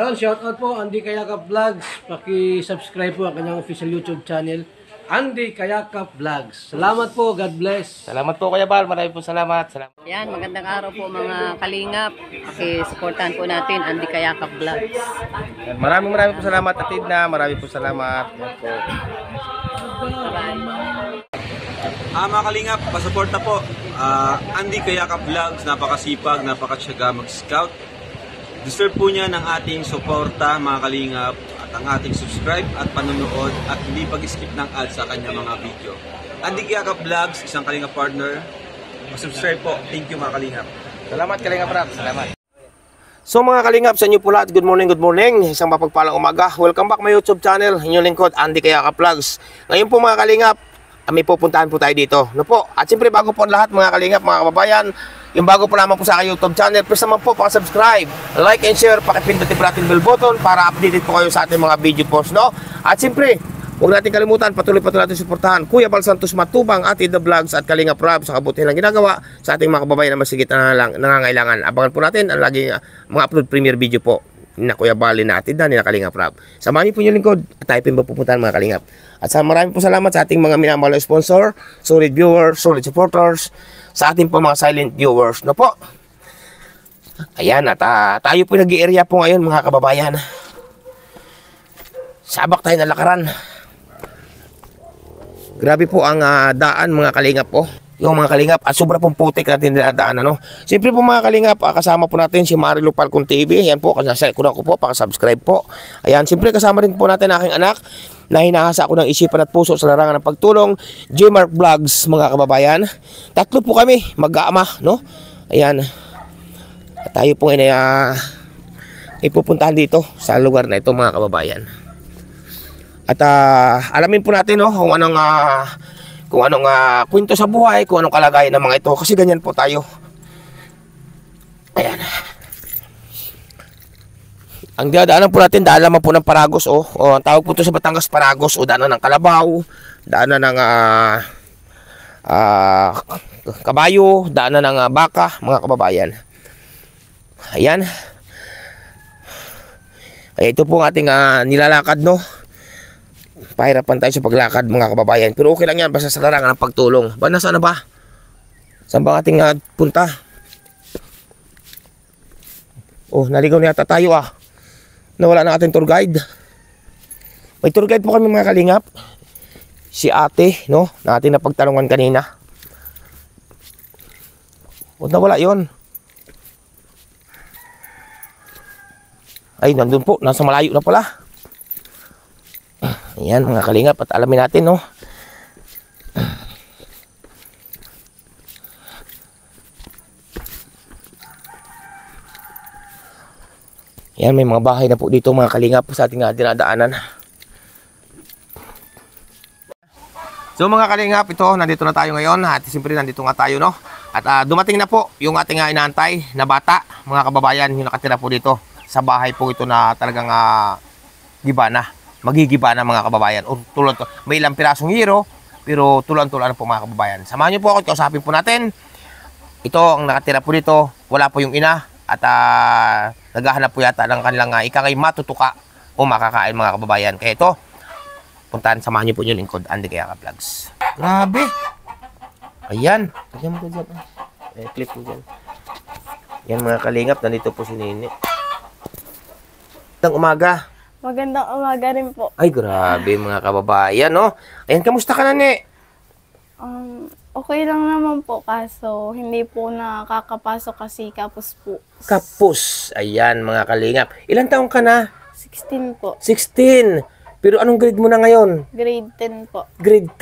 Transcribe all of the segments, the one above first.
Yon, shout out po Andy Kayakap Vlogs. Paki-subscribe po ang kanyang official YouTube channel. Andy Kayakap Vlogs. Salamat po, God bless. Salamat po Kuya Bal, marami po salamat. salamat. Yan, magandang araw po mga kalingap. Paki-suportahan po natin Andy Kayakap Vlogs. Yan, Maraming maraming po salamat Atid na, marami po salamat. po. Ah, mga kalingap, pasuporta po. Ah, Andy Kayakap Vlogs, napakasipag, napakatsaga mag-scout. Deserve po niya ng ating suporta mga kalingap at ang ating subscribe at panonood at hindi pag-skip ng ads sa kanya mga video. Andi Kiyaka Vlogs, isang kalingap partner. mag Subscribe po. Thank you mga kalingap. Salamat kalingap Rap. Salamat. So mga kalingap sa inyo po lahat, good morning, good morning. Isang mapagpalang umaga. Welcome back my YouTube channel. Inyong lingkod, Andy Kiyaka Vlogs. Ngayon po mga kalingap, ah, may pupuntahan po tayo dito. No po. At siyempre bago po lahat mga kalingap, mga kababayan, yung bago pa lamang po sa aking YouTube channel, please naman po subscribe like and share, pakipindutin po natin bell button para updated po kayo sa ating mga video posts, no? At siyempre, Huwag natin kalimutan, patuloy-patuloy natin suportahan Kuya Bal Santos Matubang, Ate The Vlogs at Kalinga Prab sa kabutihan ng ginagawa sa ating mga kababayan na masigit na nangangailangan. Abangan po natin ang laging ah, mga upload premier video po na Kuya Bali na atid na ni na Kalingap Rap. Samahan niyo po yung lingkod at tayo po pupuntahan mga Kalingap. At sa marami po salamat sa ating mga minamahal sponsor, solid viewers, solid supporters, sa ating po mga silent viewers. na po. Ayan at uh, tayo po nag-area po ngayon mga kababayan. Sabak tayo na lakaran. Grabe po ang uh, daan mga Kalingap po. Oh yung mga kalingap at sobra pong putik natin dinadaan ano. Siyempre po mga kalingap ah, kasama po natin si Marilo Falcon TV Ayun po kasama ko na ko po pakasubscribe po Ayun, siyempre kasama rin po natin aking anak na hinahasa ko ng isipan at puso sa larangan ng pagtulong j Vlogs mga kababayan tatlo po kami mag-aama no Ayun. at tayo po ay uh, ipupuntahan dito sa lugar na ito mga kababayan at uh, alamin po natin no kung anong uh, kung anong uh, kwento sa buhay, kung anong kalagayan ng mga ito. Kasi ganyan po tayo. Ayan. Ang dadaanan po natin, daan lamang po ng Paragos. Oh. oh ang tawag po ito sa Batangas Paragos. O oh, daanan ng Kalabaw, daanan ng uh, uh, kabayo, daanan ng uh, baka, mga kababayan. Ayan. Ayan. ito po ang ating uh, nilalakad no pahirapan tayo sa paglakad mga kababayan. Pero okay lang yan basta sa larangan ng pagtulong. Ba, nasa na ba? Saan ba ating uh, punta? Oh, naligaw na yata tayo ah. Nawala na ating tour guide. May tour guide po kami mga kalingap. Si ate, no? Na ating napagtanungan kanina. O, oh, nawala yon. Ay, nandun po. Nasa malayo na pala. Ayan mga kalingap at alamin natin no. Ayan may mga bahay na po dito mga kalingap sa ating ah, dinadaanan. So mga kalingap ito nandito na tayo ngayon at siyempre nandito nga tayo no. At uh, dumating na po yung ating uh, inaantay na bata mga kababayan yung nakatira po dito sa bahay po ito na talagang uh, giba na magigiba na mga kababayan. O tulad, may ilang pirasong hero, pero tulan-tulan po mga kababayan. Samahan niyo po ako at kausapin po natin. Ito ang nakatira po dito, wala po yung ina at uh, naghahanap po yata ng kanilang uh, ah, ikangay matutuka o makakain mga kababayan. Kaya ito, puntahan, samahan niyo po yung lingkod, Andy Kayaka Vlogs. Grabe! Ayan, ayan mo dyan. Eh, clip mo dyan. Yan mga kalingap, nandito po si Nini. Itang umaga, Magandang umaga rin po. Ay, grabe mga kababayan, no? Ayan, kamusta ka na, ne? Um, okay lang naman po, kaso hindi po nakakapasok kasi kapos po. Kapos! Ayan, mga kalingap. Ilan taon ka na? 16 po. 16! Pero anong grade mo na ngayon? Grade 10 po. Grade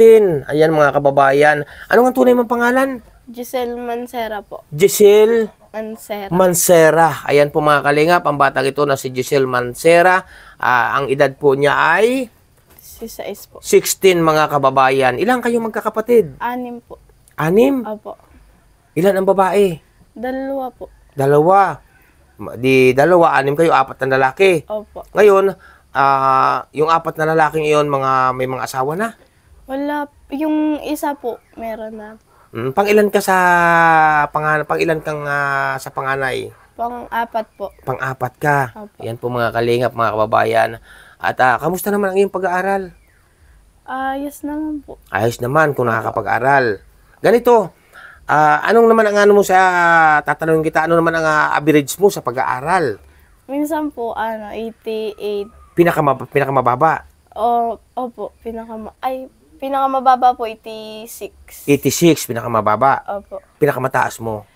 10. Ayan, mga kababayan. Anong ang tunay mong pangalan? Giselle Mancera po. Giselle? Mansera. Mansera. Ayan po mga kalingap, ang ito na si Giselle Mansera. Uh, ang edad po niya ay? 16 po. 16 mga kababayan. Ilan kayong magkakapatid? Anim po. Anim? Opo. Ilan ang babae? Dalawa po. Dalawa. Di dalawa, anim kayo, apat na lalaki. Opo. Ngayon, uh, yung apat na lalaking iyon, mga, may mga asawa na? Wala. Yung isa po, meron na. Mm, pang ilan ka sa pang, pang ilan kang uh, sa panganay? Pang-apat po. Pang-apat ka. Opo. Yan po mga kalingap, mga kababayan. At uh, kamusta naman ang iyong pag-aaral? Ayos naman po. Ayos naman kung nakakapag-aral. Ganito, uh, anong naman ang ano mo sa, uh, tatanungin kita, ano naman ang uh, average mo sa pag-aaral? Minsan po, ano, 88. Pinakama, pinakamababa? O, opo, pinakama, ay, Pinakamababa po, 86. 86, pinakamababa. Opo. Pinakamataas mo?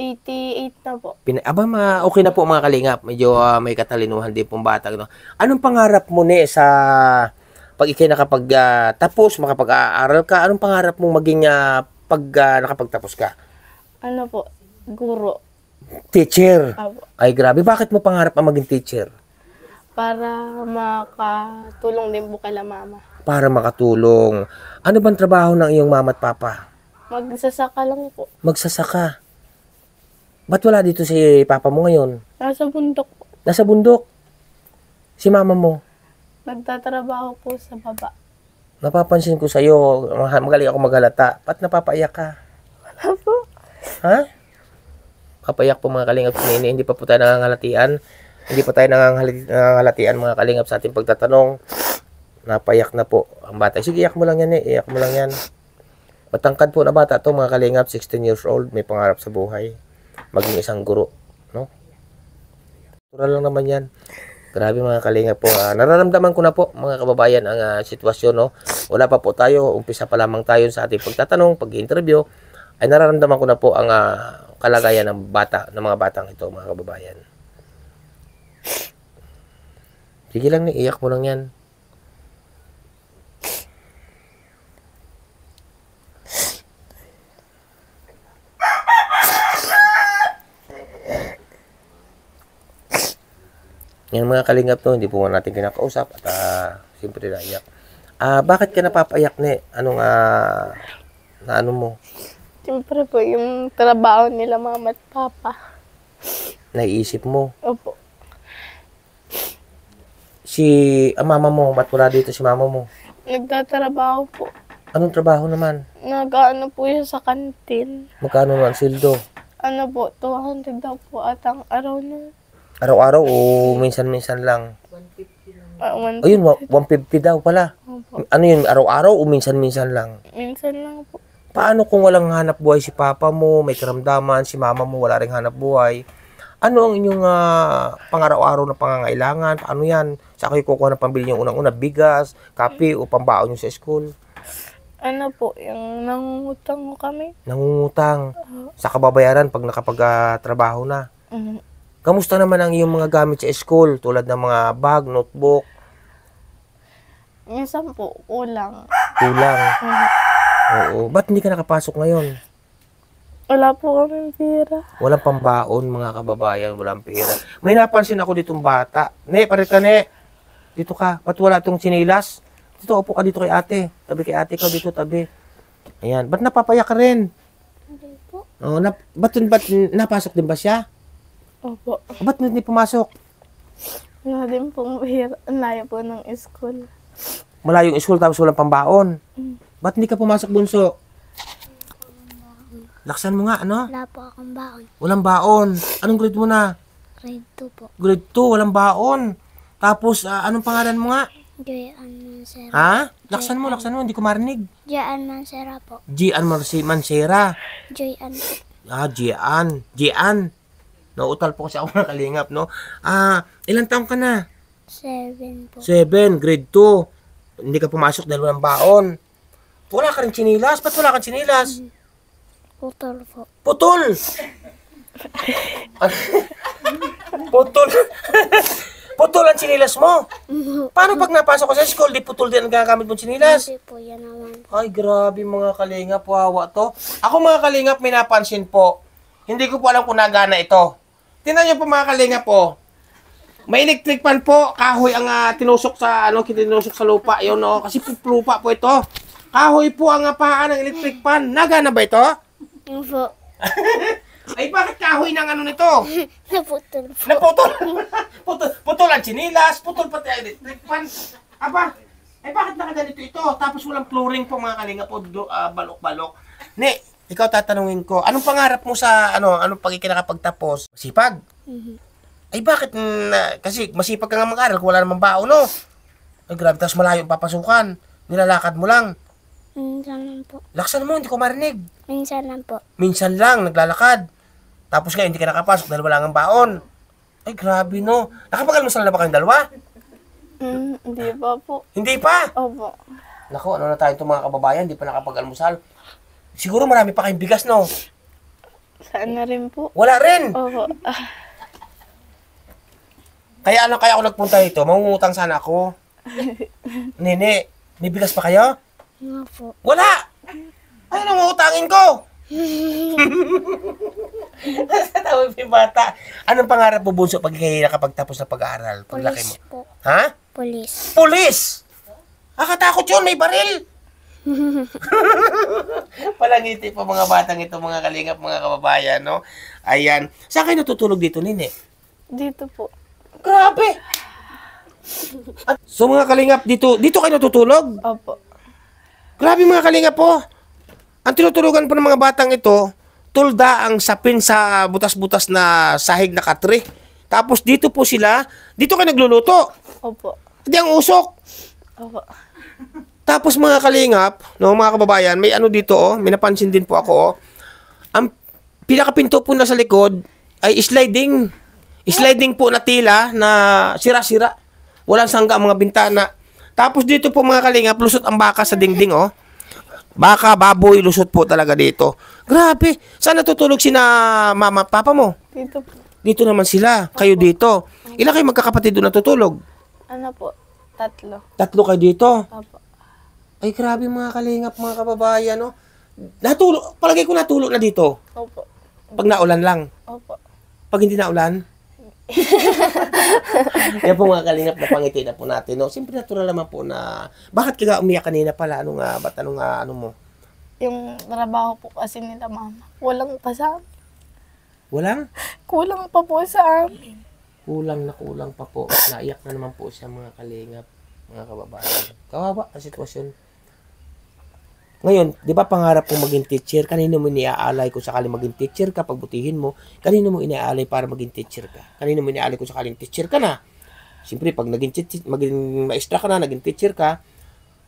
88 na po. Pina Aba, ma okay na po mga kalingap. Medyo uh, may katalinuhan din pong bata. No? Anong pangarap mo ni sa pag ikay nakapag uh, tapos, makapag-aaral ka? Anong pangarap mong maging uh, pag uh, nakapagtapos ka? Ano po? Guro. Teacher? Apo. Ay, grabe. Bakit mo pangarap ang maging teacher? Para makatulong din po kay mama para makatulong. Ano bang trabaho ng iyong mama at papa? Magsasaka lang po. Magsasaka? Ba't wala dito si papa mo ngayon? Nasa bundok Nasa bundok? Si mama mo? Nagtatrabaho po sa baba. Napapansin ko sa'yo, magaling ako maghalata. Ba't napapaiyak ka? Wala po. Ha? Papayak po mga kalingap kanina, hindi pa po tayo nangangalatian. Hindi pa tayo nangangalatian mga kalingap sa ating pagtatanong napayak na po ang bata. Sige, iyak mo lang yan eh. Iyak mo lang yan. Matangkad po na bata to mga kalingap. 16 years old. May pangarap sa buhay. Maging isang guro. No? Natural lang naman yan. Grabe mga kalingap po. Uh, nararamdaman ko na po mga kababayan ang uh, sitwasyon. No? Wala pa po tayo. Umpisa pa lamang tayo sa ating pagtatanong, pag-interview. Ay nararamdaman ko na po ang uh, kalagayan ng bata, ng mga batang ito mga kababayan. Sige lang, ni, eh. iyak mo lang yan. Yan mga kalingap to, hindi po natin kinakausap at uh, siyempre naiyak. Ah, uh, bakit ka napapayak ni? Anong uh, na ano mo? Siyempre po, yung trabaho nila mama at papa. Naiisip mo? Opo. Si ah, mama mo, ba't wala dito si mama mo? Nagtatrabaho po. Anong trabaho naman? nag po yun sa kantin. Magkano naman, sildo? Ano po, 200 daw po at ang araw na. Araw-araw o minsan-minsan lang? Ah, one, Ayun, 150 daw pala. Ano yun, araw-araw o minsan-minsan lang? Minsan lang po. Paano kung walang hanap buhay si papa mo, may karamdaman, si mama mo wala ring hanap buhay? Ano ang inyong ah, pangaraw-araw na pangangailangan? Paano yan? Sa kayo kukuha ng pambili niyo unang-una? Bigas, kape o pambaon niyo sa school? Ano po, yung nangungutang ko kami. Nangungutang. Sa kababayaran pag nakapag-trabaho ah, na. Mm, Kamusta naman ang iyong mga gamit sa school tulad ng mga bag, notebook? Minsan po, kulang. Kulang? Mhm. Oo. Ba't hindi ka nakapasok ngayon? Wala po kami pera. Walang pambaon mga kababayan, walang pera. May napansin ako ditong bata. Ne, parit ka ne. Dito ka. Ba't wala itong sinilas? Dito, upo ka dito kay ate. Tabi kay ate ka dito, tabi. Ayan. Ba't napapayak ka rin? Hindi po. Oh, nap ba't, ba't napasok din ba siya? Opo. O, ba't hindi pumasok? Wala din pong bihira. Ang layo po ng school. yung school tapos walang pambaon. Mm. Ba't hindi ka pumasok, Bunso? Laksan mo nga, ano? Wala po akong baon. Walang baon. Anong grade mo na? Grade 2 po. Grade 2, walang baon. Tapos, ah, anong pangalan mo nga? Joyan Mansera. Ha? Laksan mo, laksan mo. Hindi ko marinig. Joyan Mansera po. Gian Marci Mansera. Joyan po. Ah, Gian. Gian. Nauutal po kasi ako ng kalingap, no? Ah, ilang taong ka na? Seven po. Seven, grade two. Hindi ka pumasok dahil walang baon. Wala ka rin chinilas. Ba't wala kang chinilas? Putol po. Putol! Ano? putol! putol ang chinilas mo! Paano pag napasok ko sa school, di putol din ang ginagamit mong chinilas? Hindi po, yan naman. Ay, grabe mga kalingap. Wawa to. Ako mga kalingap, may napansin po. Hindi ko po alam kung nagana ito. Tinan nyo po mga kalinga po. May electric pan po. Kahoy ang uh, tinusok sa ano, kinusok sa lupa. 'yon no. Oh, kasi lupa po ito. Kahoy po ang ah, paan ng electric pan. Nagana ba ito? Yung po. Ay, bakit kahoy ng ano nito? Naputol. Naputol? putol, putol ang chinilas, putol pati ang electric pan. Aba, ay bakit nakaganito ito? Tapos walang flooring po mga kalinga po, do, uh, balok-balok. Ne, ikaw tatanungin ko, anong pangarap mo sa ano, anong pagkikinakapagtapos? Sipag? Mm-hmm. Ay bakit? Na, kasi masipag ka nga mag-aral kung wala namang baon, no? Ay grabe, tapos malayo papasukan. Nilalakad mo lang. Minsan lang po. Laksan mo, hindi ko marinig. Minsan lang po. Minsan lang, naglalakad. Tapos nga, hindi ka nakapasok dahil wala nga baon. Ay grabe, no? Nakapag-almusal na ba kayong dalawa? Mm, hindi pa po. Hindi pa? Opo. Nako, ano na tayo itong mga kababayan, hindi pa nakapag-almusal. Siguro marami pa kayong bigas, no? Sana rin po. Wala rin! Opo. Ah. Kaya ano kaya ako nagpunta dito? Mangungutang sana ako. Nene, may bigas pa kayo? Wala po. Wala! Ano nang ko? Sa tawag yung bata. Anong pangarap mo, Bunso, pag kapag tapos na pag-aaral? Paglaki Police mo. po. Ha? Police. Pulis! Akatakot yun, may baril! Palangiti pa mga batang ito, mga kalingap, mga kababayan, no? Ayan. Saan kayo natutulog dito, Nini? Dito po. Grabe! At, so mga kalingap, dito, dito kayo natutulog? Opo. Grabe mga kalingap po. Oh. Ang tinutulogan po ng mga batang ito, tulda ang sapin sa butas-butas na sahig na katri. Tapos dito po sila, dito kayo nagluluto. Opo. Hindi ang usok. Opo. Tapos mga kalingap, no, mga kababayan, may ano dito, oh, may napansin din po ako, oh. Ang pinakapinto po na sa likod ay sliding. Sliding po na tila na sira-sira. Walang sangga mga bintana. Tapos dito po mga kalingap, lusot ang baka sa dingding, oh. Baka, baboy, lusot po talaga dito. Grabe, saan natutulog sina mama, papa mo? Dito po. Dito naman sila, kayo dito. Ilan kayo magkakapatid doon natutulog? Ano po, tatlo. Tatlo kayo dito? Opo. Ay, grabe mga kalingap, mga kababayan, no? Natulo, palagay ko natulo na dito. Opo. Pag naulan lang. Opo. Pag hindi naulan? Yan po mga kalingap na pangiti na po natin. No? Siyempre natural naman po na... Bakit kaya umiyak kanina pala? Ano nga? Ba't ano nga? Ano mo? Yung trabaho po kasi nila mama. Walang pa sa Walang? Kulang pa po sa amin. Kulang na kulang pa po. Naiyak na naman po siya mga kalingap. Mga kababayan. Kawawa ang sitwasyon. Ngayon, di ba pangarap kong maging teacher? Kanino mo iniaalay kung sakaling maging teacher ka, pagbutihin mo? Kanino mo iniaalay para maging teacher ka? Kanino mo iniaalay kung sakaling teacher ka na? Siyempre, pag naging, teacher, maging maestra ka na, naging teacher ka,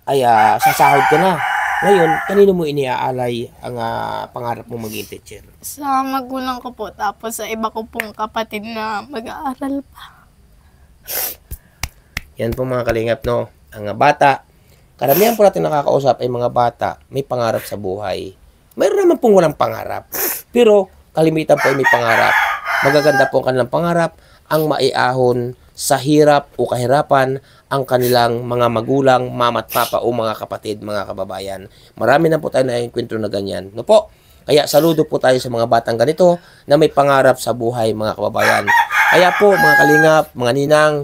ay uh, sasahod ka na. Ngayon, kanino mo iniaalay ang uh, pangarap mo maging teacher? Sa magulang ko po, tapos sa iba ko pong kapatid na mag-aaral pa. Yan po mga kalingap, no? Ang bata, Karamihan po natin nakakausap ay mga bata, may pangarap sa buhay. Mayroon naman pong walang pangarap. Pero kalimitan po ay may pangarap. Magaganda po ang kanilang pangarap, ang maiahon sa hirap o kahirapan ang kanilang mga magulang, mama at papa o mga kapatid, mga kababayan. Marami na po tayo na kwento na ganyan. No po? Kaya saludo po tayo sa mga batang ganito na may pangarap sa buhay, mga kababayan. Kaya po, mga kalingap, mga ninang,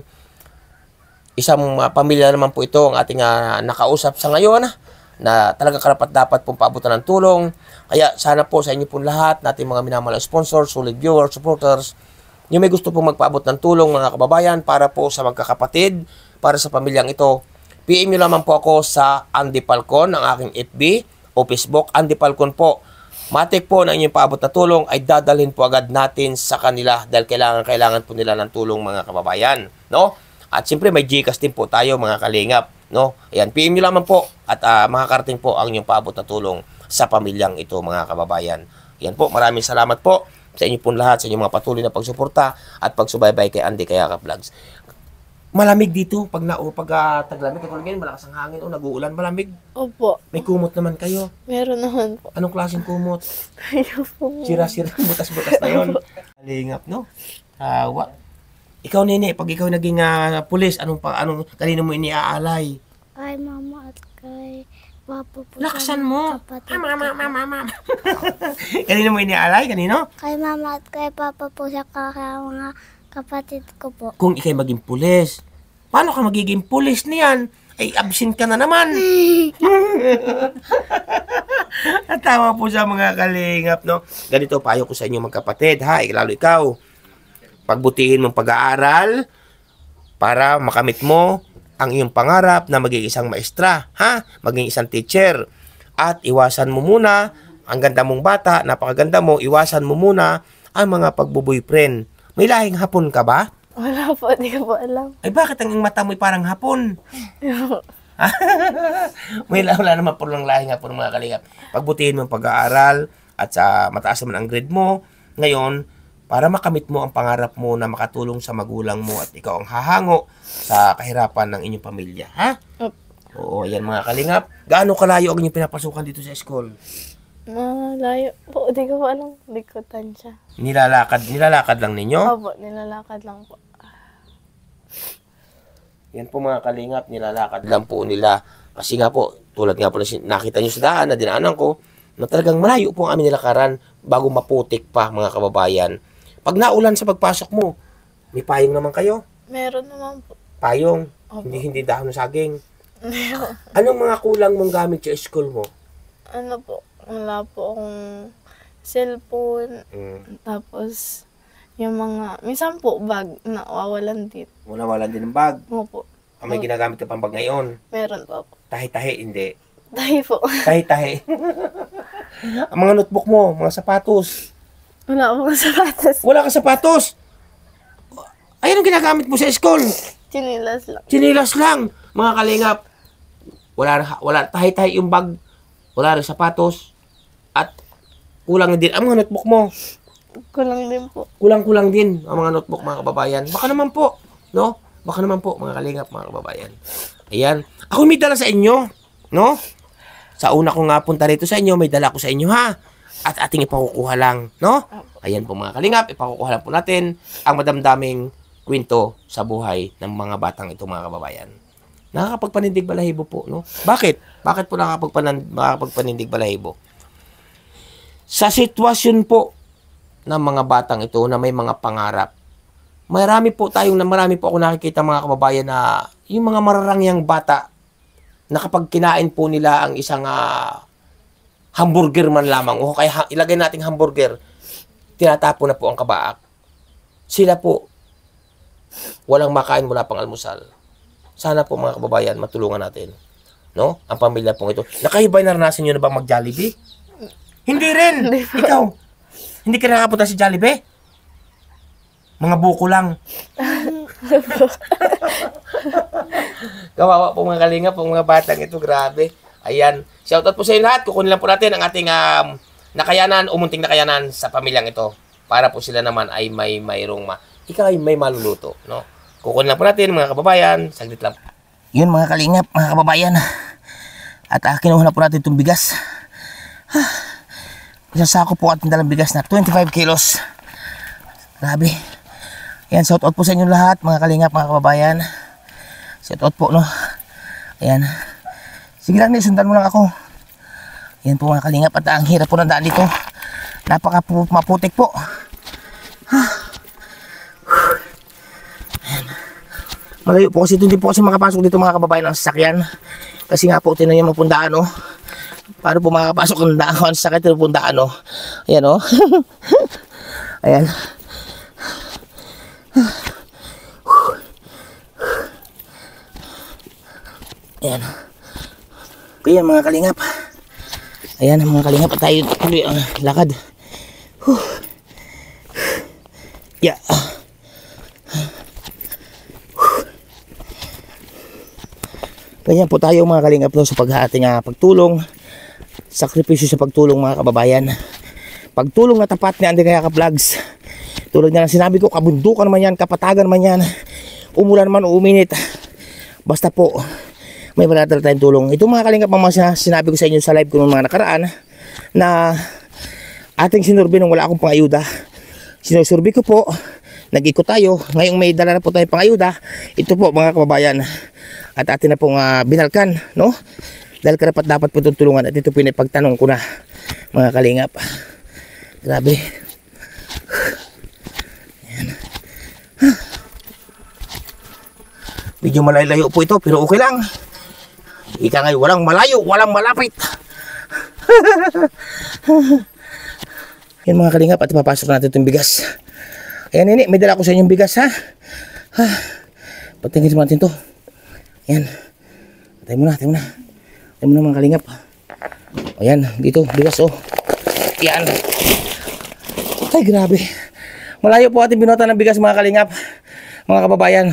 isang uh, pamilya naman po ito ang ating uh, nakausap sa ngayon ah, na talaga karapat dapat pong paabutan ng tulong. Kaya sana po sa inyo pong lahat, nating mga minamalang sponsors, solid viewers, supporters, yung may gusto pong magpaabot ng tulong mga kababayan para po sa magkakapatid, para sa pamilyang ito, PM nyo naman po ako sa Andy Falcon, ang aking FB o Facebook, Andy Falcon po. Matik po na inyong paabot na tulong ay dadalhin po agad natin sa kanila dahil kailangan-kailangan po nila ng tulong mga kababayan. No? At siyempre may GCash din po tayo mga kalingap. No? Ayan, PM niyo lamang po at uh, makakarating po ang inyong paabot na tulong sa pamilyang ito mga kababayan. Ayan po, maraming salamat po sa inyo pong lahat, sa inyong mga patuloy na pagsuporta at pagsubaybay kay Andy Kayaka Vlogs. Malamig dito pag na pag uh, taglamig kayo ngayon, malakas ang hangin o nag-uulan, malamig. Opo. May kumot naman kayo. Meron naman po. Anong klaseng kumot? Kayo po. Sira-sira, butas-butas na 'yon. Kalingap, no? Tawa. Ikaw, Nene, pag ikaw naging uh, pulis, anong, pa, anong kanino mo iniaalay? Ay, mama at kay papa po. Laksan mo. Ah, mama, mama, mama. kanino mo iniaalay? Kanino? Kay mama at kay papa po sa mga kapatid ko po. Kung ikay maging pulis, paano ka magiging pulis niyan? ay absent ka na naman. At tawa po sa mga kalingap, no? Ganito payo ko sa inyo mga kapatid, ha? Lalo ikaw, pagbutihin mong pag-aaral para makamit mo ang iyong pangarap na maging isang maestra, ha? Maging isang teacher. At iwasan mo muna, ang ganda mong bata, napakaganda mo, iwasan mo muna ang mga pagbo May lahing hapon ka ba? Wala po, hindi ko po alam. Ay bakit ang iyong mata mo'y parang hapon? May wala, wala naman po lang lahing hapon mga kalingap. Pagbutihin mo ang pag-aaral at sa mataas naman ang grade mo. Ngayon, para makamit mo ang pangarap mo na makatulong sa magulang mo at ikaw ang hahango sa kahirapan ng inyong pamilya. Ha? Oo, yan mga kalingap. Gaano kalayo ang inyong pinapasukan dito sa school? Malayo po. Hindi ko po alam. Likutan siya. Nilalakad, nilalakad lang ninyo? Opo, nilalakad lang po. Yan po mga kalingap, nilalakad lang po nila. Kasi nga po, tulad nga po na nakita nyo sa daan na dinaanan ko, na talagang malayo po ang aming nilakaran bago maputik pa mga kababayan. Pag naulan sa pagpasok mo, may payong naman kayo? Meron naman po. Payong? Opo. Hindi, hindi dahon ng saging? Meron. Anong mga kulang mong gamit sa school mo? Ano po, wala po akong cellphone, mm. tapos yung mga, minsan po bag, nawawalan din. Nawawalan din ng bag? Opo. Ah, may ginagamit ka pang bag ngayon? Meron po po. Tahi-tahi, hindi. Tahi po. Tahi-tahi. Ang mga notebook mo, mga sapatos. Wala akong sapatos. Wala kang sapatos? Ayun ang ginagamit mo sa school. Chinilas lang. Chinilas lang. Mga kalingap. Wala, wala tahay-tahay yung bag. Wala rin sapatos. At kulang din ang mga notebook mo. Kulang din po. Kulang-kulang din ang mga notebook mga kababayan. Baka naman po, no? Baka naman po mga kalingap mga kababayan. Ayan. Ako may dala sa inyo, no? Sa una ko nga punta rito sa inyo, may dala ko sa inyo ha at ating ipakukuha lang, no? Ayan po mga kalingap, ipakukuha lang po natin ang madamdaming kwento sa buhay ng mga batang ito mga kababayan. Nakakapagpanindig balahibo po, no? Bakit? Bakit po nakakapagpanindig balahibo? Sa sitwasyon po ng mga batang ito na may mga pangarap, marami po tayong, marami po ako nakikita mga kababayan na yung mga mararangyang bata na kapag kinain po nila ang isang uh, hamburger man lamang o kaya ilagay nating hamburger, tinatapo na po ang kabaak. Sila po, walang makain mula pang almusal. Sana po mga kababayan, matulungan natin. No? Ang pamilya pong ito. nakahibay Nakaibay naranasan nyo na ba mag-Jollibee? Hindi rin! Ikaw! Hindi ka nakapunta si Jollibee? Mga buko lang. Kawawa po mga kalinga po mga batang ito, grabe. Ayan. Shout out po sa inyo lahat. Kukunin lang po natin ang ating um, nakayanan, umunting nakayanan sa pamilyang ito para po sila naman ay may mayroong ma ikaw ay may maluluto, no? Kukunin lang po natin mga kababayan, saglit lang. Yun mga kalingap, mga kababayan. At uh, kinuha na po natin itong bigas. Ah, isasako po ating dalang bigas na 25 kilos. Grabe. Ayan, shout out po sa inyo lahat, mga kalingap, mga kababayan. Shout out po, no? Ayan. Sige lang, sundan mo lang ako. Yan po mga kalingap at ang hirap po ng daan dito. Napaka po, maputik po. Malayo po kasi hindi po kasi makapasok dito mga kababayan ng sasakyan. Kasi nga po tinan yung mapundaan no. Oh. Para po makapasok ng daan ko ang sakit ng pundaan no. Oh. Ayan Oh. Ayan. Ayan. Ayan. Kaya mga kalingap. Ayan mga kalingap tayo tuloy ang lakad. Whew. Yeah. Ganyan po tayo mga kalingap no, sa paghating uh, ah, pagtulong, sakripisyo sa pagtulong mga kababayan. Pagtulong na tapat ni Andy Kayaka Vlogs. Tulad nga lang sinabi ko, kabundukan man yan, kapatagan man yan, umulan man o uminit. Basta po, may wala talaga tayong tulong. Ito mga kalingap ang mga sinabi ko sa inyo sa live ko noong mga nakaraan na ating sinurbi nung wala akong pangayuda. Sinusurbi ko po, nag-ikot tayo. Ngayong may dala na po tayong pangayuda. Ito po mga kababayan at atin na pong uh, binalkan, no? Dahil karapat dapat po itong tulungan at ito po yung ko na mga kalingap. Grabe. Ayan. Medyo malayo po ito pero okay lang. Ika ngay, walang malayo, walang malapit. Yan mga kalingap at papasok natin itong bigas. Ayan nini, may dala ko sa inyong bigas ha. Patingin Patingin natin to. Ayan. Tayo muna, tayo muna. Tayo muna mga kalingap. Ayan, dito, bigas oh. Ayan. Ay grabe. Malayo po ating binota ng bigas mga kalingap. Mga kababayan.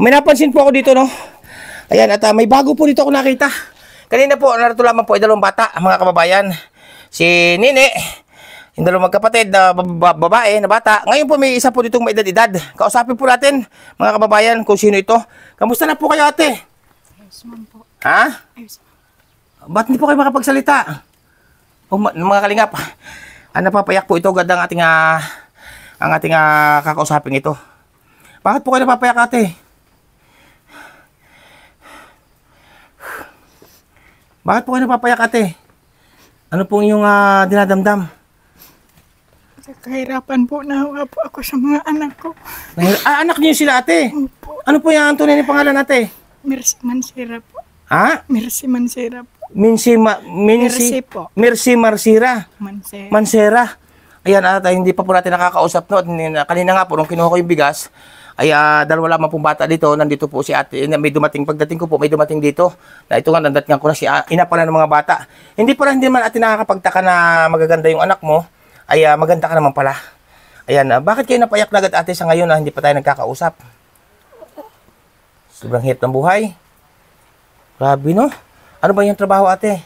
May napansin po ako dito no. Ayan, at uh, may bago po dito ako nakita. Kanina po, narito lamang po ay dalawang bata, mga kababayan. Si Nini, yung dalawang magkapatid na babae, na bata. Ngayon po may isa po ditong may edad Kausapin po natin, mga kababayan, kung sino ito. Kamusta na po kayo, ate? Ayos man po. Ha? Ayos man. Ba't hindi po kayo makapagsalita? O, mga kalingap, ah, papayak po ito agad ang ating, uh, ang ating uh, ah, kakausapin ito. Bakit po kayo napapayak, ate? Bakit po kayo napapayak ate? Ano pong yung uh, ah, dinadamdam? Kahirapan po, nahawa po ako sa mga anak ko. ah, anak niyo sila ate? Opo. Ano po yung tunay ng pangalan ate? Mercy Mansira po. Ha? Mercy Mansira po. Minsi ma, Minsi, Mercy po. Mercy Marsira. Mansera. Mansera. Ayan ata, hindi pa po natin nakakausap no. Kanina nga po nung kinuha ko yung bigas, ay uh, wala man pong bata dito. Nandito po si ate. May dumating, pagdating ko po, may dumating dito. Na ito nga, nandat nandatngan ko na si uh, ina pala ng mga bata. Hindi pala, hindi man ate nakakapagtaka na magaganda yung anak mo. Ay uh, maganda ka naman pala. Ayan, uh, bakit kayo napayak na agad ate sa ngayon na hindi pa tayo nagkakausap? Sobrang hirap ng buhay. Grabe no? Ano ba yung trabaho ate?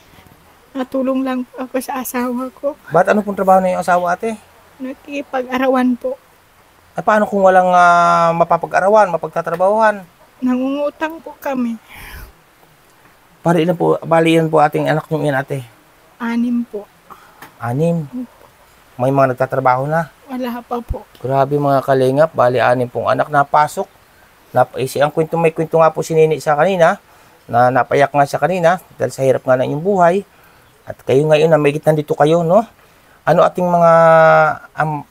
Natulong lang ako sa asawa ko. Ba't ano pong trabaho na yung asawa ate? Nakikipag-arawan po. At paano kung walang ah, mapapag-arawan, mapagtatrabahuhan? Nangungutang po kami. Bali na po, bali yan po ating anak nyo yan ate. Anim po. Anim. May mga nagtatrabaho na. Wala pa po. Grabe mga kalingap, bali anim pong anak na pasok. eh, si ang kwento, may kwento nga po si Nini sa kanina, na napayak nga sa kanina, dahil sa hirap nga ng inyong buhay. At kayo ngayon, na may dito kayo, no? Ano ating mga, am-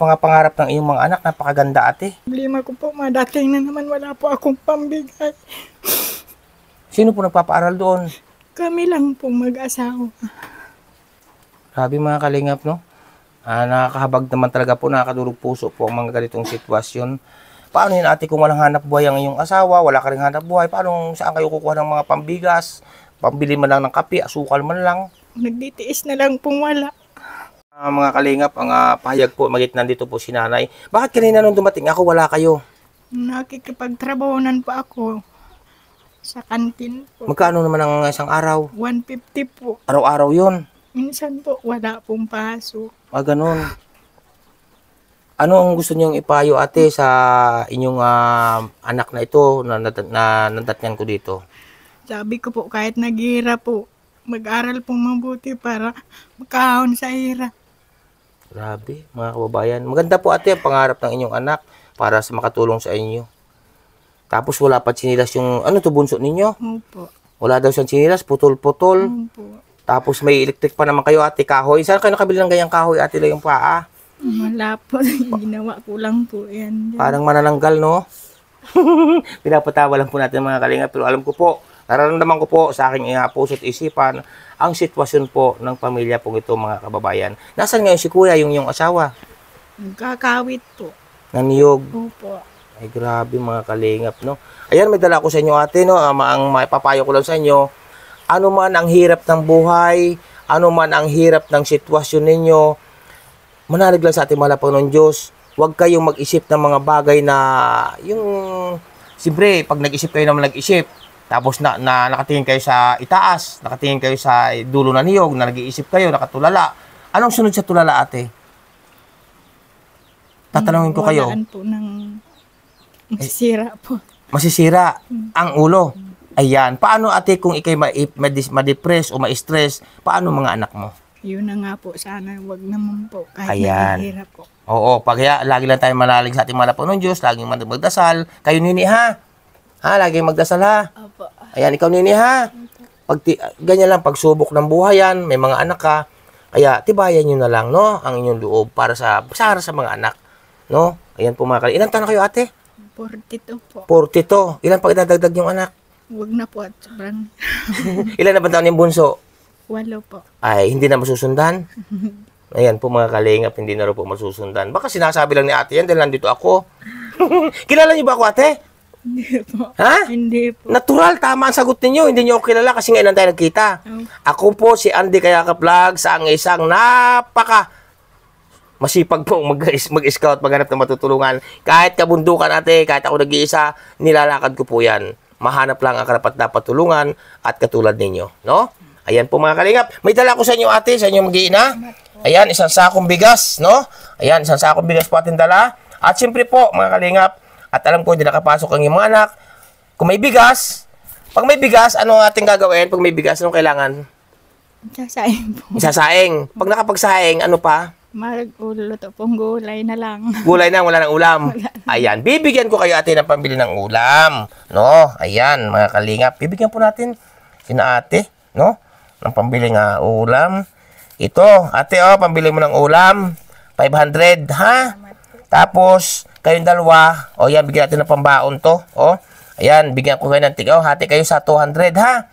mga pangarap ng iyong mga anak. Napakaganda ate. Problema ko po, madating na naman wala po akong pambigay. Sino po nagpapaaral doon? Kami lang po mag-asawa. Grabe mga kalingap, no? Ah, nakakahabag naman talaga po, nakakadurog puso po ang mga ganitong sitwasyon. Paano yun ate kung walang hanap buhay ang iyong asawa, wala ka rin hanap buhay, paano saan kayo kukuha ng mga pambigas, pambili man lang ng kape, asukal man lang? Nagditiis na lang pong wala. Uh, mga kalingap, ang uh, pahayag po, magit nandito po si nanay. Bakit kanina nung dumating ako, wala kayo? Nakikipagtrabahonan pa ako sa kantin po. Magkano naman ang isang araw? 150 po. Araw-araw yon Minsan po, wala pong pasok. Ah, ganun. Ano ang gusto niyong ipayo ate sa inyong uh, anak na ito na, na, na nandatnyan ko dito? Sabi ko po, kahit naghihira po, mag-aral pong mabuti para makahon sa hirap. Grabe, mga kababayan. Maganda po ate ang pangarap ng inyong anak para sa makatulong sa inyo. Tapos wala pa chinilas yung, ano to bunso ninyo? Opo. Wala daw siyang chinilas, putol-putol. Opo. Tapos may electric pa naman kayo ate kahoy. Saan kayo nakabili ng ganyang kahoy ate lang yung paa? Wala po. Ginawa ko lang po yan. Parang manananggal no? Pinapatawa lang po natin mga kalinga pero alam ko po Nararamdaman ko po sa aking uh, puso't isipan ang sitwasyon po ng pamilya pong ito mga kababayan. Nasaan ngayon si kuya, yung yung asawa? Nagkakawit po. Naniyog? Opo. Ay grabe mga kalingap no. Ayan may dala ko sa inyo ate no. Ang, ang maipapayo ko lang sa inyo. Ano man ang hirap ng buhay, ano man ang hirap ng sitwasyon ninyo, manalig lang sa ating mahal Panginoon Diyos. Huwag kayong mag-isip ng mga bagay na yung siyempre pag nag-isip kayo naman nag-isip, tapos na, na nakatingin kayo sa itaas, nakatingin kayo sa dulo na niyog, na nag-iisip kayo, nakatulala. Anong sunod sa tulala ate? Tatanungin ko kayo. Walaan po ng masisira po. Masisira hmm. ang ulo. Ayan. Paano ate kung ikay ma-depress ma o ma-stress, paano mga anak mo? Yun na nga po. Sana wag naman po. Kahit Ayan. nahihirap po. Oo. Pag lagi lang tayo manalig sa ating malapunong Diyos, laging magdasal. Kayo nini ha? Ha, lagi magdasal ha. Opo. Ayan, ikaw nini ha. Pag ti- ganyan lang, pagsubok ng buhay yan, may mga anak ka. Kaya tibayan nyo na lang, no? Ang inyong loob para sa, para sa mga anak. No? Ayan po mga kal- Ilan taon na kayo ate? 42 po. 42. Ilan pa idadagdag yung anak? Huwag na po at sobrang Ilan na ba taon yung bunso? walo po. Ay, hindi na masusundan. Ayan po mga kalingap, hindi na rin po masusundan. Baka sinasabi lang ni ate yan dahil nandito ako. Kilala niyo ba ako ate? Hindi po. Ha? Hindi po. Natural, tama ang sagot ninyo. Hindi nyo ako kilala kasi ngayon lang tayo nagkita. Oh. Ako po si Andy Kayaka Vlog sa ang isang napaka masipag pong mag-scout, mag maghanap ng matutulungan. Kahit kabundukan ate, kahit ako nag-iisa, nilalakad ko po yan. Mahanap lang ang karapat dapat tulungan at katulad ninyo. No? Ayan po mga kalingap. May dala ko sa inyo ate, sa inyo mag-iina. Ayan, isang sakong bigas, no? Ayan, isang sakong bigas po atin dala. At siyempre po, mga kalingap, at alam ko, hindi nakapasok ang iyong mga anak. Kung may bigas, pag may bigas, ano ang ating gagawin? Pag may bigas, anong kailangan? Isasaing po. Isasaing. Pag nakapagsaing, ano pa? Magluluto pong gulay na lang. Gulay na, wala ng ulam. Wala. Ayan, bibigyan ko kayo ate ng pambili ng ulam. No, ayan, mga kalingap. Bibigyan po natin sina ate, no? Ng pambili ng ulam. Ito, ate, oh, pambili mo ng ulam. 500, ha? Tapos, kayong dalawa, o oh, yan, bigyan natin ng pambaon to. O, oh, ayan, bigyan ko kayo ng tig. O, oh, hati kayo sa 200, ha?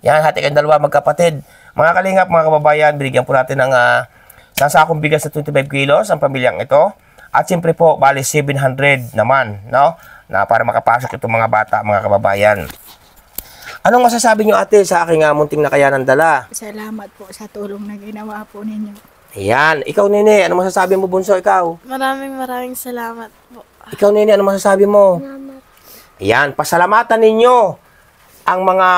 Yan, hati kayong dalawa, magkapatid. Mga kalingap, mga kababayan, binigyan po natin ng uh, ah, nasa bigas sa 25 kilos ang pamilyang ito. At siyempre po, bali 700 naman, no? Na para makapasok itong mga bata, mga kababayan. Anong masasabi nyo ate sa aking uh, munting nakayanan dala? Salamat po sa tulong na ginawa po ninyo. Ayan. Ikaw, Nene, ano masasabi mo, Bunso, ikaw? Maraming maraming salamat po. Ikaw, Nene, ano masasabi mo? Salamat. Ayan, pasalamatan ninyo ang mga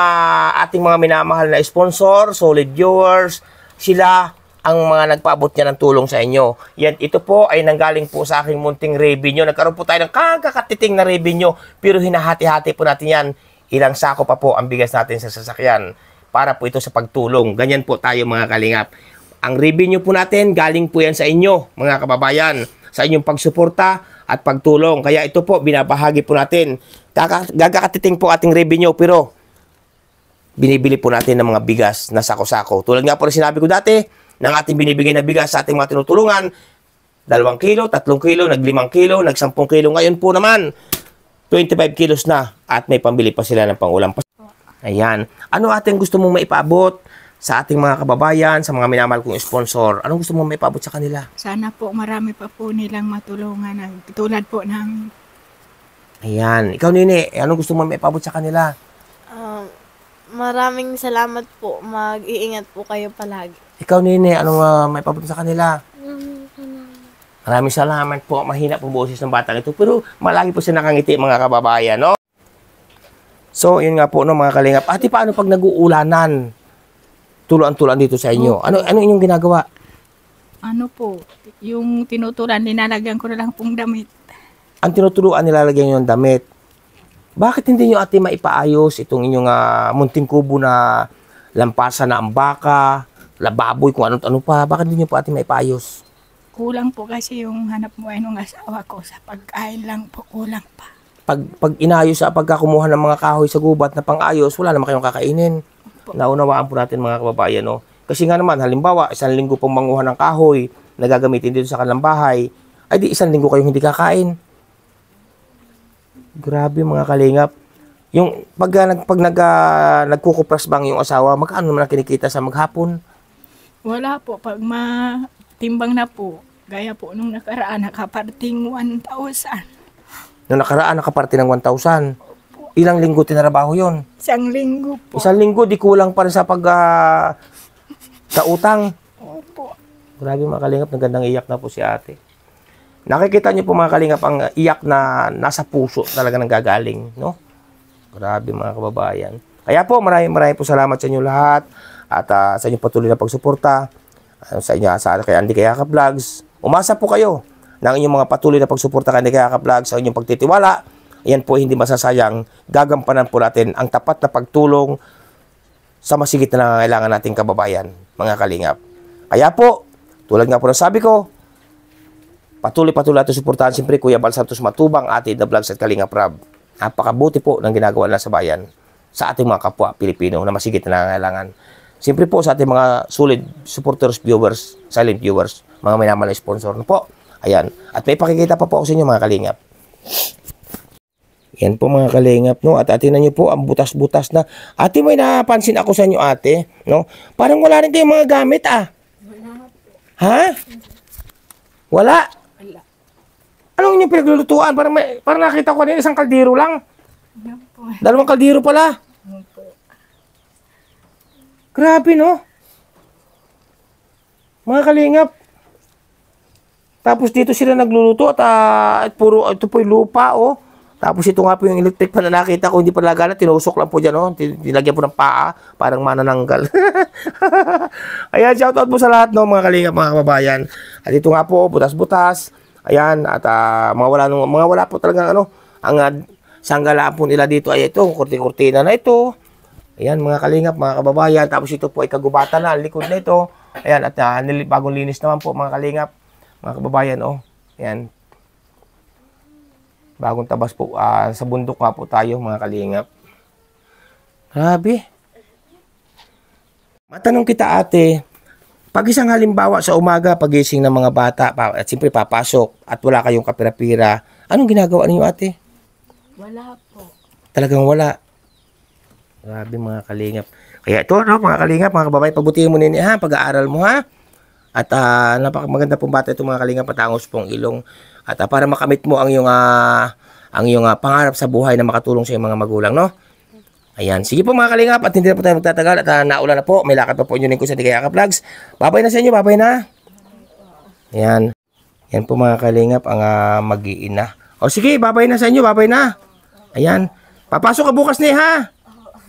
ating mga minamahal na sponsor, solid viewers, sila ang mga nagpaabot niya ng tulong sa inyo. Yan, ito po ay nanggaling po sa aking munting revenue. Nagkaroon po tayo ng kakakatiting na revenue, pero hinahati-hati po natin yan. Ilang sako pa po ang bigas natin sa sasakyan para po ito sa pagtulong. Ganyan po tayo mga kalingap. Ang revenue po natin galing po yan sa inyo mga kababayan sa inyong pagsuporta at pagtulong. Kaya ito po binabahagi po natin. Gagakatiting po ating revenue pero binibili po natin ng mga bigas na sako-sako. Tulad nga po na sinabi ko dati, ng ating binibigay na bigas sa ating mga tinutulungan, 2 kilo, 3 kilo, nag 5 kilo, nag 10 kilo. Ngayon po naman, 25 kilos na at may pambili pa sila ng pangulam. Ayan. Ano ating gusto mong maipabot? sa ating mga kababayan, sa mga minamahal kong sponsor? Anong gusto mong may paabot sa kanila? Sana po marami pa po nilang matulungan na tulad po ng Ayan. Ikaw, Nini, eh, anong gusto mong may paabot sa kanila? Um, maraming salamat po. Mag-iingat po kayo palagi. Ikaw, Nini, anong uh, ah, may paabot sa kanila? Maraming salamat po. Mahina po boses ng batang ito. Pero malagi po siya nakangiti mga kababayan, no? So, yun nga po, no, mga kalingap. Ate, paano pag nag-uulanan? tuluan-tuluan dito sa inyo. Ano ano inyong ginagawa? Ano po, yung tinutulan, nilalagyan ko na lang pong damit. Ang tinuturuan nilalagyan nyo ng damit. Bakit hindi nyo ate maipaayos itong inyong uh, munting kubo na lampasa na ang baka, lababoy, kung ano't ano pa? Bakit hindi nyo po ate maipaayos? Kulang po kasi yung hanap mo ay nung asawa ko sa pagkain lang po, kulang pa. Pag, pag inayos sa pagkakumuha ng mga kahoy sa gubat na pangayos, wala naman kayong kakainin naunawaan po natin mga kababayan. No? Kasi nga naman, halimbawa, isang linggo pong manguha ng kahoy na gagamitin dito sa kanilang bahay, ay di isang linggo kayong hindi kakain. Grabe mga kalingap. Yung pag, ah, nag, pag nag, uh, nagkukupras bang yung asawa, magkano naman na kinikita sa maghapon? Wala po. Pag matimbang na po, gaya po nung nakaraan, nakaparting 1,000. Nung nakaraan, nakaparting ng 1,000? Ilang linggo tinrabaho yun? Isang linggo po. Isang linggo, di kulang pa rin sa pag... Uh, sa utang. Opo. Grabe mga kalingap, nagandang iyak na po si ate. Nakikita niyo po mga kalingap ang iyak na nasa puso talaga nang gagaling, no? Grabe mga kababayan. Kaya po, maraming maraming po salamat sa inyo lahat at uh, sa inyong patuloy na pagsuporta. Uh, sa inyo, sa hindi kaya ka Vlogs. Umasa po kayo ng inyong mga patuloy na pagsuporta kay Andy Kayaka Vlogs sa inyong pagtitiwala Ayan po hindi masasayang. Gagampanan po natin ang tapat na pagtulong sa masigit na nangangailangan nating kababayan, mga kalingap. Kaya po, tulad nga po ng sabi ko, patuloy-patuloy natin suportahan siyempre Kuya Bal Santos Matubang, atin na vlogs at Kalingap Rab. Napakabuti po ng ginagawa na sa bayan sa ating mga kapwa Pilipino na masigit na nangangailangan. Siyempre po sa ating mga solid supporters, viewers, silent viewers, mga minamahal na sponsor na po. Ayan. At may pakikita pa po ako sa inyo mga kalingap. Yan po mga kalingap, no? At atin na nyo po ang butas-butas na. Ate, may napansin ako sa inyo, ate, no? Parang wala rin kayong mga gamit, ah. Wala. Ha? Wala? Wala. Anong inyong pinaglulutuan? Parang, may, parang nakita ko kanina isang kaldero lang. Yan po. Dalawang kaldero pala. Yan po. Grabe, no? Mga kalingap, tapos dito sila nagluluto at uh, at puro ito po lupa, oh. Tapos ito nga po yung electric fan na nakita ko, hindi pa nagalit, tinusok lang po dyan, oh. no? tinilagyan po ng paa, parang manananggal. Ayan, shoutout po sa lahat, no, mga kalinga, mga kababayan. At ito nga po, butas-butas. Ayan, at uh, mga, wala, nung, mga wala po talaga, ano, ang uh, ah, sanggalaan po nila dito ay ito, kurti-kurtina na ito. Ayan, mga kalingap, mga kababayan. Tapos ito po ay kagubatan na, likod na ito. Ayan, at uh, bagong linis naman po, mga kalingap, mga kababayan, oh. Ayan, Bagong tabas po. Uh, sa bundok nga po tayo mga kalingap. Grabe. Matanong kita ate, pag isang halimbawa sa umaga, pagising ng mga bata, pa, at siyempre papasok, at wala kayong kapirapira, anong ginagawa ninyo ate? Wala po. Talagang wala. Grabe mga kalingap. Kaya ito no, mga kalingap, mga kababay, pagbutihin mo nini ha, pag-aaral mo ha. At uh, napakamaganda pong bata itong mga kalingap, patangos pong ilong. At uh, para makamit mo ang iyong uh, ang iyong uh, pangarap sa buhay na makatulong sa iyong mga magulang, no? Ayan. Sige po mga kalingap, at hindi na po tayo magtatagal at uh, naulan na po. May lakad pa po yun ko sa Tigayaka Vlogs. Babay na sa inyo, babay na. Ayan. yan po mga kalingap ang uh, mag O sige, babay na sa inyo, babay na. Ayan. Papasok ka bukas na ha.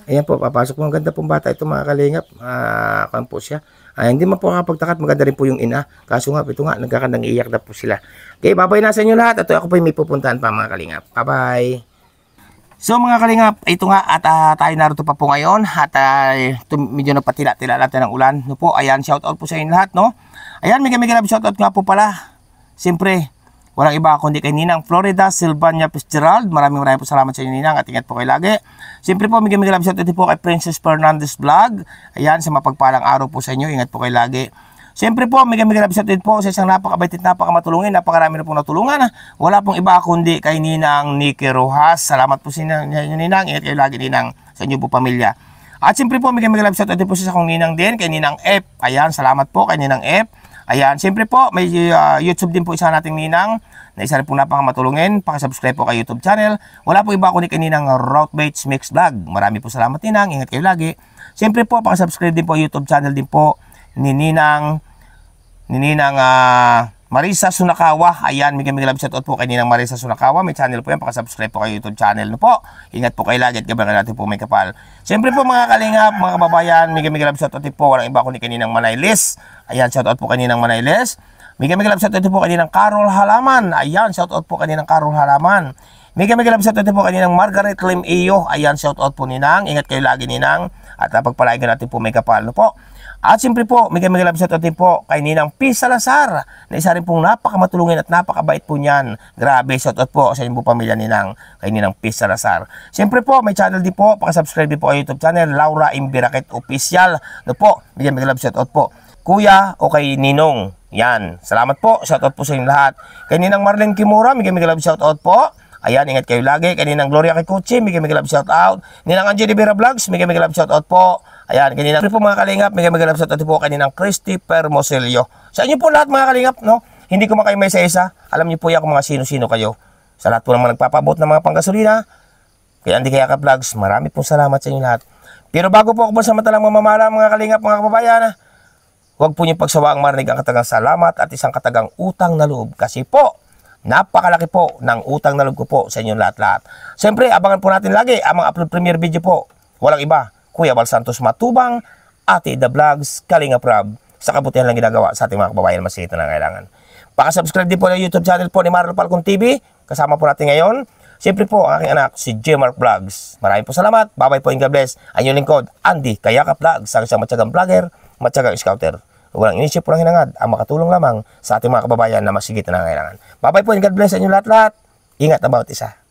Ayan po, papasok po. Ang ganda pong bata ito mga kalingap. Uh, kan po siya. Ay, ah, hindi man po nakapagtakat, maganda rin po yung ina. Kaso nga, ito nga, nagkakandang iiyak na po sila. Okay, babay na sa inyo lahat. At ako po may pupuntahan pa mga kalingap. Bye-bye. So mga kalingap, ito nga at uh, tayo narito pa po ngayon at uh, medyo napatila-tila natin ng ulan. No po, ayan, shout out po sa inyo lahat, no? Ayan, mega mega love shout out nga po pala. Siyempre, Walang iba kundi kay Ninang Florida, Silvania Fitzgerald. Maraming maraming po salamat sa inyo Ninang at ingat po kayo lagi. Siyempre po, migay-migay lang sa po kay Princess Fernandez Vlog. Ayan, sa mapagpalang araw po sa inyo. Ingat po kayo lagi. Siyempre po, mega mega episode din po sa isang napakabaitit, napakamatulungin, napakarami na pong natulungan. Ah. Wala pong iba kundi kay Ninang Nike Rojas. Salamat po sa inyo, Ninang. Ingat kayo lagi, Ninang, sa inyo po pamilya. At siyempre po, mega mega episode din po sa isang Ninang din, kay Ninang F. Ayan, salamat po kay Ninang F. Ayan, siyempre po, may uh, YouTube din po isa nating ninang na isa rin po napakamatulungin. Pakisubscribe po kay YouTube channel. Wala po iba kundi kay ninang Routemates Mix Vlog. Marami po salamat ninang. Ingat kayo lagi. Siyempre po, pakisubscribe din po YouTube channel din po ni ninang ni ninang uh, Marisa Sunakawa. Ayan, mga mga love shoutout po kay Ninang Marisa Sunakawa. May channel po yan. Pakasubscribe po kayo YouTube channel no po. Ingat po kayo lagi at gabayan natin po may kapal. Siyempre po mga kalingap, mga kababayan, mga mga love shoutout po. Walang iba ko ni Ninang Manaylis. Ayan, shoutout po kay Ninang Manaylis. Mga mga love shoutout po kay Ninang Carol Halaman. Ayan, shoutout po kay Ninang Carol Halaman. Mega mga love shoutout po kaninang Margaret Lim Iyo. Ayan, shoutout po ninang. Ingat kayo lagi ninang. At napagpalain natin po may kapal. No po? At siyempre po, may mga love shot natin po kay Ninang P. Salazar na isa rin pong napakamatulungin at napakabait po niyan. Grabe, shout out po sa inyong pamilya ni Nang, kay Ninang P. Salazar. Siyempre po, may channel din po, pakisubscribe din po ang YouTube channel, Laura Imbiraket Official. No po, bigyan mga love shot out po. Kuya o kay Ninong. Yan. Salamat po. Shout out po sa inyong lahat. Kay Ninang Marlene Kimura, mga mga love shout out po. Ayan, ingat kayo lagi. Kay Ninang Gloria Kikuchi, mga mga love shout out. Ninang Angie Rivera Vlogs, mga mga love shout out po. Ayan, kanina po mga kalingap, may magalap sa ito po kaninang Christopher Moselio. Sa inyo po lahat mga kalingap, no? Hindi ko man kayo may sa isa. Alam niyo po yan kung mga sino-sino kayo. Sa lahat po ng mga nagpapabot ng mga panggasolina, kaya hindi kaya ka vlogs, marami pong salamat sa inyo lahat. Pero bago po ako po sa matalang mamamala mga kalingap, mga kababayan, ah, huwag po niyong pagsawaang marinig ang katagang salamat at isang katagang utang na loob. Kasi po, Napakalaki po ng utang na loob ko po sa inyo lahat-lahat. Siyempre, abangan po natin lagi ang mga upload premiere video po. Walang iba, Kuya Bal Santos Matubang, Ate The Vlogs, Kalinga Prab, sa kabutihan lang ginagawa sa ating mga kababayan masigit na kailangan. Pakasubscribe din po ng YouTube channel po ni Marlo Palcon TV. Kasama po natin ngayon. Siyempre po, ang aking anak, si J. Mark Vlogs. Maraming po salamat. Bye-bye po and God bless. Ang iyong lingkod, Andy Kayaka Vlogs. Ang isang matyagang vlogger, matyagang scouter. Walang inisip po ng hinangad ang makatulong lamang sa ating mga kababayan na masigit na kailangan. Bye-bye po and God bless sa inyo lahat-lahat. Ingat na bawat isa.